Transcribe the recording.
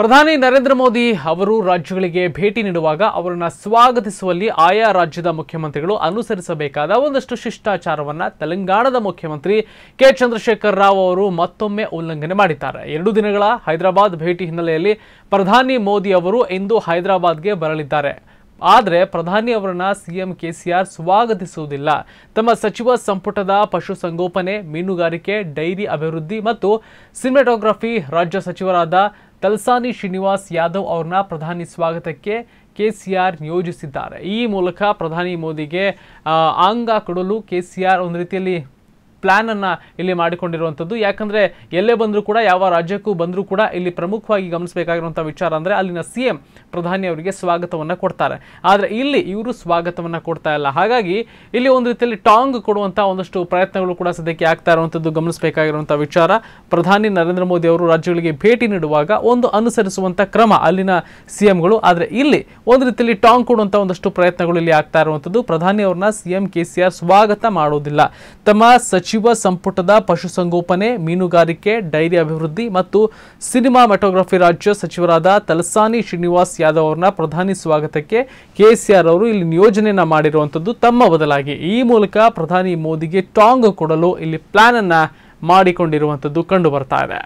ಪ್ರಧಾನಿ ನರೇಂದ್ರ ಮೋದಿ ಅವರು ರಾಜ್ಯಗಳಿಗೆ ಭೇಟಿ ನೀಡುವಾಗ ಅವರನ್ನು ಸ್ವಾಗತಿಸುವಲ್ಲಿ ಆಯಾ ರಾಜ್ಯದ ಮುಖ್ಯಮಂತ್ರಿಗಳು ಅನುಸರಿಸಬೇಕಾದ ಒಂದಷ್ಟು ಶಿಷ್ಟಾಚಾರವನ್ನು ತೆಲಂಗಾಣದ ಮುಖ್ಯಮಂತ್ರಿ ಕೆ ಚಂದ್ರಶೇಖರ್ ರಾವ್ ಅವರು ಮತ್ತೊಮ್ಮೆ ಉಲ್ಲಂಘನೆ ಮಾಡಿದ್ದಾರೆ ಎರಡು ದಿನಗಳ ಹೈದರಾಬಾದ್ ಭೇಟಿ ಹಿನ್ನೆಲೆಯಲ್ಲಿ ಪ್ರಧಾನಿ ಮೋದಿ ಅವರು ಇಂದು ಹೈದರಾಬಾದ್ಗೆ ಬರಲಿದ್ದಾರೆ ಆದರೆ ಪ್ರಧಾನಿ ಅವರನ್ನ ಸಿಎಂ ಕೆಸಿಆರ್ ಸ್ವಾಗತಿಸುವುದಿಲ್ಲ ತಮ್ಮ ಸಚಿವ ಸಂಪುಟದ ಪಶುಸಂಗೋಪನೆ ಮೀನುಗಾರಿಕೆ ಡೈರಿ ಅಭಿವೃದ್ಧಿ ಮತ್ತು ಸಿನಿಮಾಟೋಗ್ರಫಿ ರಾಜ್ಯ ಸಚಿವರಾದ ತಲ್ಸಾನಿ ಶ್ರೀನಿವಾಸ್ ಯಾದವ್ ಅವರನ್ನ ಪ್ರಧಾನಿ ಸ್ವಾಗತಕ್ಕೆ ಕೆಸಿಆರ್ ನಿಯೋಜಿಸಿದ್ದಾರೆ ಈ ಮೂಲಕ ಪ್ರಧಾನಿ ಮೋದಿಗೆ ಆಂಗ ಕೊಡಲು ಕೆಸಿಆರ್ ಒಂದು ರೀತಿಯಲ್ಲಿ ಪ್ಲ್ಯಾನನ್ನು ಇಲ್ಲಿ ಮಾಡಿಕೊಂಡಿರುವಂಥದ್ದು ಯಾಕಂದರೆ ಎಲ್ಲೇ ಬಂದರೂ ಕೂಡ ಯಾವ ರಾಜ್ಯಕ್ಕೂ ಬಂದರೂ ಕೂಡ ಇಲ್ಲಿ ಪ್ರಮುಖವಾಗಿ ಗಮನಿಸಬೇಕಾಗಿರುವಂಥ ವಿಚಾರ ಅಂದರೆ ಅಲ್ಲಿನ ಸಿ ಎಂ ಪ್ರಧಾನಿ ಅವರಿಗೆ ಸ್ವಾಗತವನ್ನು ಕೊಡ್ತಾರೆ ಆದರೆ ಇಲ್ಲಿ ಇವರು ಸ್ವಾಗತವನ್ನು ಕೊಡ್ತಾ ಇಲ್ಲ ಹಾಗಾಗಿ ಇಲ್ಲಿ ಒಂದು ರೀತಿಯಲ್ಲಿ ಟಾಂಗ್ ಕೊಡುವಂಥ ಒಂದಷ್ಟು ಪ್ರಯತ್ನಗಳು ಕೂಡ ಸದ್ಯಕ್ಕೆ ಆಗ್ತಾ ಇರುವಂಥದ್ದು ಗಮನಿಸಬೇಕಾಗಿರುವಂಥ ವಿಚಾರ ಪ್ರಧಾನಿ ನರೇಂದ್ರ ಮೋದಿ ಅವರು ರಾಜ್ಯಗಳಿಗೆ ಭೇಟಿ ನೀಡುವಾಗ ಒಂದು ಅನುಸರಿಸುವಂಥ ಕ್ರಮ ಅಲ್ಲಿನ ಸಿ ಎಂಗಳು ಆದರೆ ಇಲ್ಲಿ ಒಂದು ರೀತಿಯಲ್ಲಿ ಟಾಂಗ್ ಕೊಡುವಂಥ ಒಂದಷ್ಟು ಪ್ರಯತ್ನಗಳು ಇಲ್ಲಿ ಆಗ್ತಾ ಇರುವಂಥದ್ದು ಪ್ರಧಾನಿಯವ್ರನ್ನ ಸಿ ಎಂ ಕೆ ಸಿ ಆರ್ ಸ್ವಾಗತ ಮಾಡೋದಿಲ್ಲ ತಮ್ಮ ಸಚಿವ ಸಚಿವ ಸಂಪುಟದ ಪಶುಸಂಗೋಪನೆ ಮೀನುಗಾರಿಕೆ ಡೈರಿ ಅಭಿವೃದ್ಧಿ ಮತ್ತು ಸಿನಿಮಾ ಮೆಟೋಗ್ರಫಿ ರಾಜ್ಯ ಸಚಿವರಾದ ತಲಸಾನಿ ಶ್ರೀನಿವಾಸ್ ಯಾದವ್ ಅವರನ್ನ ಪ್ರಧಾನಿ ಸ್ವಾಗತಕ್ಕೆ ಕೆಸಿಆರ್ ಅವರು ಇಲ್ಲಿ ನಿಯೋಜನೆಯನ್ನು ಮಾಡಿರುವಂಥದ್ದು ತಮ್ಮ ಬದಲಾಗಿ ಈ ಮೂಲಕ ಪ್ರಧಾನಿ ಮೋದಿಗೆ ಟಾಂಗ್ ಕೊಡಲು ಇಲ್ಲಿ ಪ್ಲಾನ್ ಮಾಡಿಕೊಂಡಿರುವಂಥದ್ದು ಕಂಡು ಬರ್ತಾ ಇದೆ